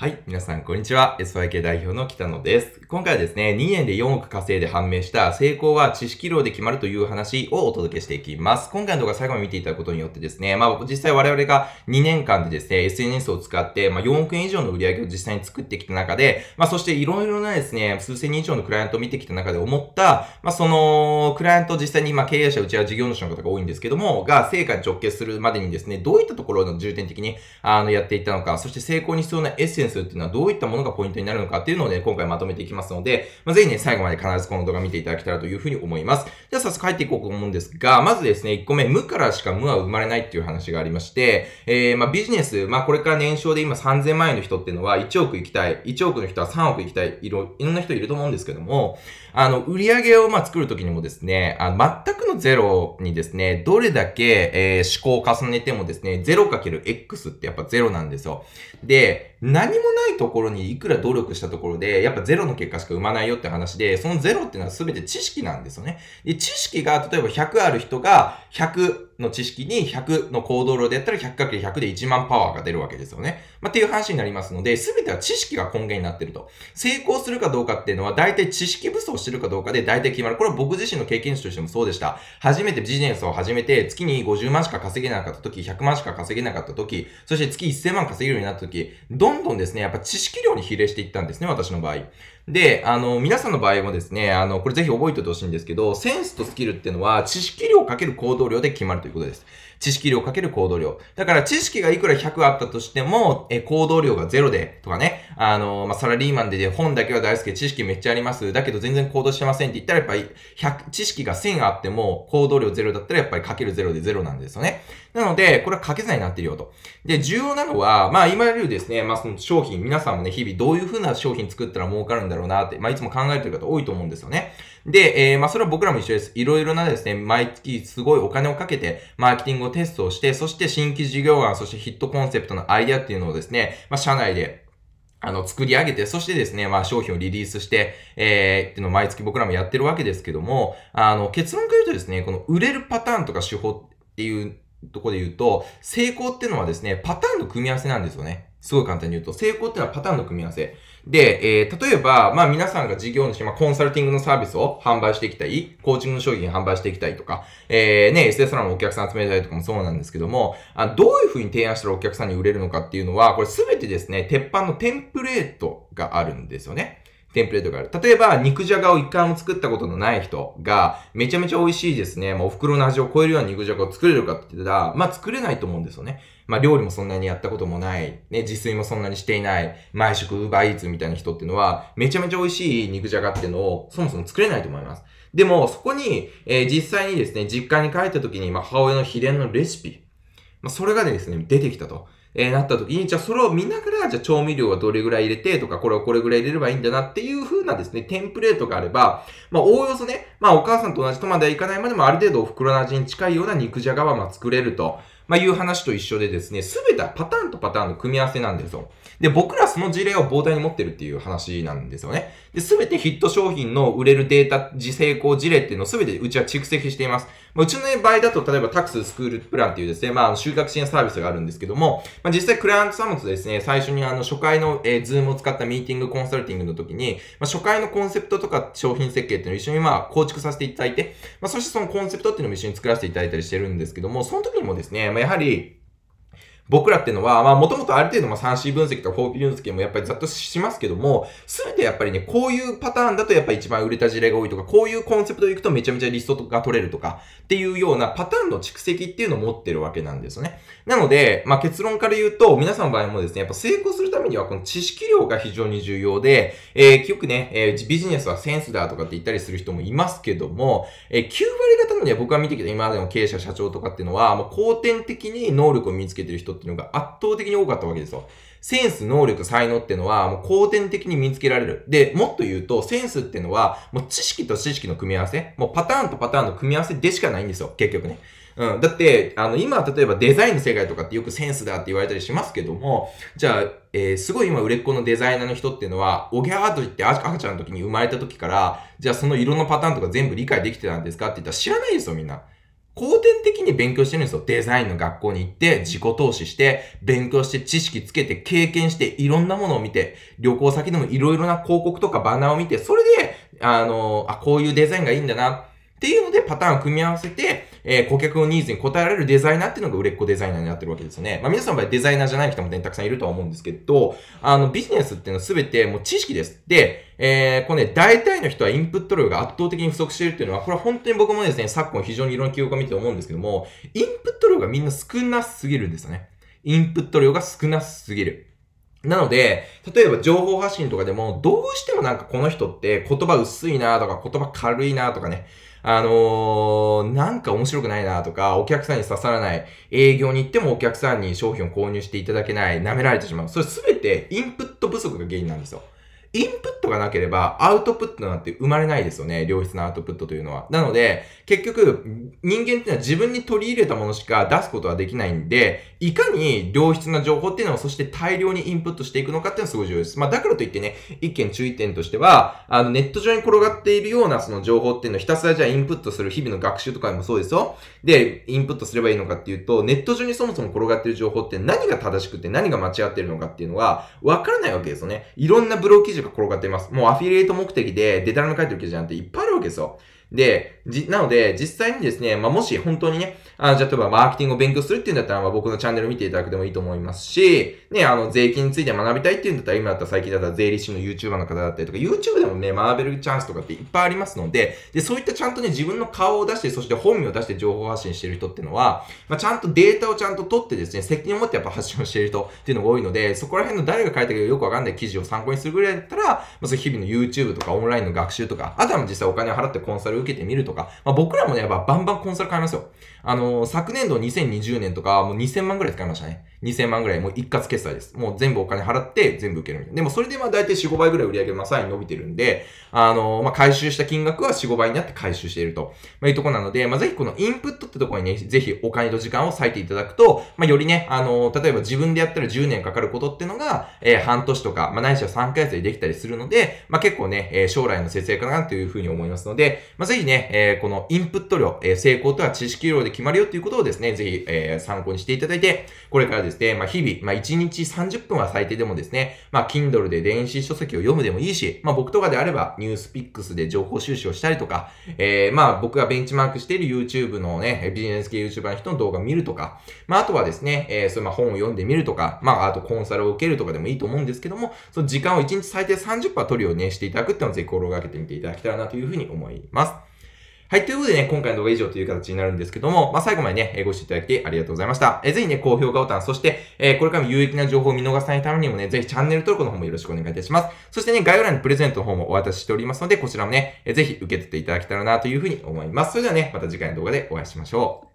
はい。皆さん、こんにちは。SYK 代表の北野です。今回はですね、2年で4億稼いで判明した成功は知識量で決まるという話をお届けしていきます。今回の動画最後まで見ていただくことによってですね、まあ実際我々が2年間でですね、SNS を使って、まあ4億円以上の売り上げを実際に作ってきた中で、まあそしていろいろなですね、数千人以上のクライアントを見てきた中で思った、まあその、クライアント実際に今経営者、うちは事業主の方が多いんですけども、が成果に直結するまでにですね、どういったところの重点的にあのやっていったのか、そして成功に必要なエッセンスするっていうのはどういったものがポイントになるのかっていうのをね、今回まとめていきますので、まあ、ぜひね、最後まで必ずこの動画見ていただけたらというふうに思います。じゃあ早速入っていこうと思うんですが、まずですね、1個目、無からしか無は生まれないっていう話がありまして、えー、まあビジネス、まあこれから年商で今3000万円の人っていうのは1億行きたい、1億の人は3億行きたい、いろ、いろんな人いると思うんですけども、あの、売上をまあ作るときにもですね、あの全くのゼロにですね、どれだけ、えー、思考を重ねてもですね、0×x ってやっぱゼロなんですよ。で、何もないところにいくら努力したところで、やっぱゼロの結果しか生まないよって話で、そのゼロっていうのは全て知識なんですよね。で、知識が例えば100ある人が100、の知識に100の行動量でやったら 100×100 で1万パワーが出るわけですよね。まあ、っていう話になりますので、すべては知識が根源になってると。成功するかどうかっていうのは、大体知識不足してるかどうかで大体決まる。これは僕自身の経験値としてもそうでした。初めてビジネスを始めて、月に50万しか稼げなかった時、100万しか稼げなかった時、そして月1000万稼げるようになった時、どんどんですね、やっぱ知識量に比例していったんですね、私の場合。で、あの、皆さんの場合もですね、あの、これぜひ覚えておいてほしいんですけど、センスとスキルっていうのは知識量かける行動量で決まるということです。知識量かける行動量。だから知識がいくら100あったとしても、え行動量が0でとかね、あの、まあ、サラリーマンでで本だけは大好き知識めっちゃあります。だけど全然行動してませんって言ったらやっぱり100、知識が1000あっても行動量0だったらやっぱりかける0で0なんですよね。なので、これは掛け算になってるよと。で、重要なのは、まあ今よりですね、まあその商品、皆さんもね、日々どういう風な商品作ったら儲かるんだろうなって、まあいつも考えてる方多いと思うんですよね。で、えー、まあそれは僕らも一緒です。いろいろなですね、毎月すごいお金をかけて、マーケティングをテストをして、そして新規事業案、そしてヒットコンセプトのアイデアっていうのをですね、まあ社内であの、作り上げて、そしてですね、まあ、商品をリリースして、えー、っていうのを毎月僕らもやってるわけですけども、あの、結論から言うとですね、この売れるパターンとか手法っていうとこで言うと、成功っていうのはですね、パターンの組み合わせなんですよね。すごい簡単に言うと、成功っていうのはパターンの組み合わせ。で、えー、例えば、まあ皆さんが事業主、まあコンサルティングのサービスを販売していきたい、コーチングの商品販売していきたいとか、えー、ね、SS ラのお客さん集めたいとかもそうなんですけども、あどういうふうに提案したらお客さんに売れるのかっていうのは、これすべてですね、鉄板のテンプレートがあるんですよね。テンプレートがある。例えば、肉じゃがを一回も作ったことのない人が、めちゃめちゃ美味しいですね。もうお袋の味を超えるような肉じゃがを作れるかって言ったら、まあ、作れないと思うんですよね。まあ、料理もそんなにやったこともない、ね、自炊もそんなにしていない、毎食ウーバーイーツみたいな人っていうのは、めちゃめちゃ美味しい肉じゃがっていうのを、そもそも作れないと思います。でも、そこに、えー、実際にですね、実家に帰った時に、まあ、母親の秘伝のレシピ、まあ、それがですね、出てきたと。えなった時に、じゃあそれを見ながら、じゃあ調味料はどれぐらい入れてとか、これをこれぐらい入れればいいんだなっていう風なですね、テンプレートがあれば、まあおおよそね、まあお母さんと同じとまではいかないまでもある程度お袋の味に近いような肉じゃがはま作れると。まあ、いう話と一緒でですね、すべてはパターンとパターンの組み合わせなんですよ。で、僕らその事例を膨大に持ってるっていう話なんですよね。で、すべてヒット商品の売れるデータ、自成功事例っていうのをすべてうちは蓄積しています。まあ、うちの場合だと、例えばタクススクールプランっていうですね、まあ、収穫支援サービスがあるんですけども、まあ、実際クライアントさんもですね、最初にあの、初回の、えー、ズームを使ったミーティングコンサルティングの時に、まあ、初回のコンセプトとか商品設計っていうのを一緒にまあ、構築させていただいて、まあ、そしてそのコンセプトっていうのも一緒に作らせていただいたりしてるんですけども、その時にもですね、まあ errarei. 僕らっていうのは、まあ、もともとある程度、まあ、3C 分析とか 4P 分析もやっぱりざっとしますけども、すべてやっぱりね、こういうパターンだとやっぱり一番売れた事例が多いとか、こういうコンセプトでいくとめちゃめちゃリストが取れるとか、っていうようなパターンの蓄積っていうのを持ってるわけなんですよね。なので、まあ、結論から言うと、皆さんの場合もですね、やっぱ成功するためにはこの知識量が非常に重要で、えー、よくね、えー、ビジネスはセンスだとかって言ったりする人もいますけども、えー、9割方のね、僕が見てきた今までの経営者、社長とかっていうのは、もう後天的に能力を身につけてる人っていうのが圧倒的に多かったわけですよ。センス、能力、才能っていうのは、もう後天的に身につけられる。で、もっと言うと、センスっていうのは、もう知識と知識の組み合わせ、もうパターンとパターンの組み合わせでしかないんですよ、結局ね。うん。だって、あの、今、例えばデザインの世界とかってよくセンスだって言われたりしますけども、じゃあ、えー、すごい今、売れっ子のデザイナーの人っていうのは、おぎゃーと言って赤ちゃんの時に生まれた時から、じゃあその色のパターンとか全部理解できてたんですかって言ったら知らないですよ、みんな。後天的に勉強してるんですよ。デザインの学校に行って、自己投資して、勉強して知識つけて、経験して、いろんなものを見て、旅行先でもいろいろな広告とかバナーを見て、それで、あの、あ、こういうデザインがいいんだな。っていうので、パターンを組み合わせて、えー、顧客のニーズに応えられるデザイナーっていうのが売れっ子デザイナーになってるわけですよね。まあ皆さんの場合デザイナーじゃない人も、ね、たくさんいるとは思うんですけど、あの、ビジネスっていうのは全てもう知識です。で、えー、これね、大体の人はインプット量が圧倒的に不足しているっていうのは、これは本当に僕もですね、昨今非常にいろんな記憶を見て思うんですけども、インプット量がみんな少なすぎるんですよね。インプット量が少なすぎる。なので、例えば情報発信とかでも、どうしてもなんかこの人って言葉薄いなとか、言葉軽いなとかね、あのー、なんか面白くないなとか、お客さんに刺さらない、営業に行ってもお客さんに商品を購入していただけない、舐められてしまう。それすべてインプット不足が原因なんですよ。インプットがなければアウトプットなんて生まれないですよね。良質なアウトプットというのは。なので、結局、人間っていうのは自分に取り入れたものしか出すことはできないんで、いかに良質な情報っていうのを、そして大量にインプットしていくのかっていうのはすごい重要です。まあ、だからといってね、一件注意点としては、あの、ネット上に転がっているようなその情報っていうのをひたすらじゃあインプットする日々の学習とかでもそうですよ。で、インプットすればいいのかっていうと、ネット上にそもそも転がってる情報って何が正しくて何が間違ってるのかっていうのは、わからないわけですよね。いろんなブロー記事が転がっています。もうアフィリエイト目的でデタラメ書いてる記事なんていっぱいあるわけですよ。で、じ、なので、実際にですね、まあ、もし本当にね、あの、じゃ例えばマーケティングを勉強するっていうんだったら、まあ、僕のチャンネル見ていただくでもいいと思いますし、ね、あの、税金について学びたいっていうんだったら、今だったら最近だったら税理士の YouTuber の方だったりとか、YouTube でもね、学べるチャンスとかっていっぱいありますので、で、そういったちゃんとね、自分の顔を出して、そして本名を出して情報発信してる人っていうのは、まあ、ちゃんとデータをちゃんと取ってですね、責任を持ってやっぱ発信をしてる人っていうのが多いので、そこら辺の誰が書いたかよくわかんない記事を参考にするぐらいだったら、まあ、そ日々の YouTube とかオンラインの学習とか、あとは実際お金を払ってコンサル受けてみるとか、まあ、僕らもね、やっぱバンバンコンサル買いますよ。あのー、昨年度2020年とか、もう2000万ぐらい使いましたね。2000万ぐらい、もう一括決済です。もう全部お金払って全部受けるみたいな。でもそれでまあ大体4、5倍ぐらい売り上げまさに伸びてるんで、あのー、まあ、回収した金額は4、5倍になって回収していると、まあ、いうとこなので、まあ、ぜひこのインプットってとこにね、ぜひお金と時間を割いていただくと、まあ、よりね、あのー、例えば自分でやったら10年かかることってのが、えー、半年とか、まあ、ないしは3ヶ月でできたりするので、まあ、結構ね、えー、将来の節約かなというふうに思いますので、まあ、ぜひね、えー、このインプット量、えー、成功とは知識量で決まるよということをですね、ぜひ、えー、参考にしていただいて、これからですね、まあ、日々、まあ、1日30分は最低でもですね、まあ、Kindle で電子書籍を読むでもいいし、まあ、僕とかであれば、ニュースピックスで情報収集をしたりとか、えー、まあ、僕がベンチマークしている YouTube のね、ビジネス系 YouTuber の人の動画を見るとか、まあ、あとはですね、えー、そういう本を読んでみるとか、まあ、あとコンサルを受けるとかでもいいと思うんですけども、その時間を1日最低30分は取るように、ね、していただくっていうのをぜひ心がけてみていただきたいなというふうに思います。はい、ということでね、今回の動画以上という形になるんですけども、まあ、最後までね、ご視聴いただきありがとうございました。えー、ぜひね、高評価ボタン、そして、えー、これからも有益な情報を見逃さないためにもね、ぜひチャンネル登録の方もよろしくお願いいたします。そしてね、概要欄にプレゼントの方もお渡ししておりますので、こちらもね、えー、ぜひ受け取っていただけたらなというふうに思います。それではね、また次回の動画でお会いしましょう。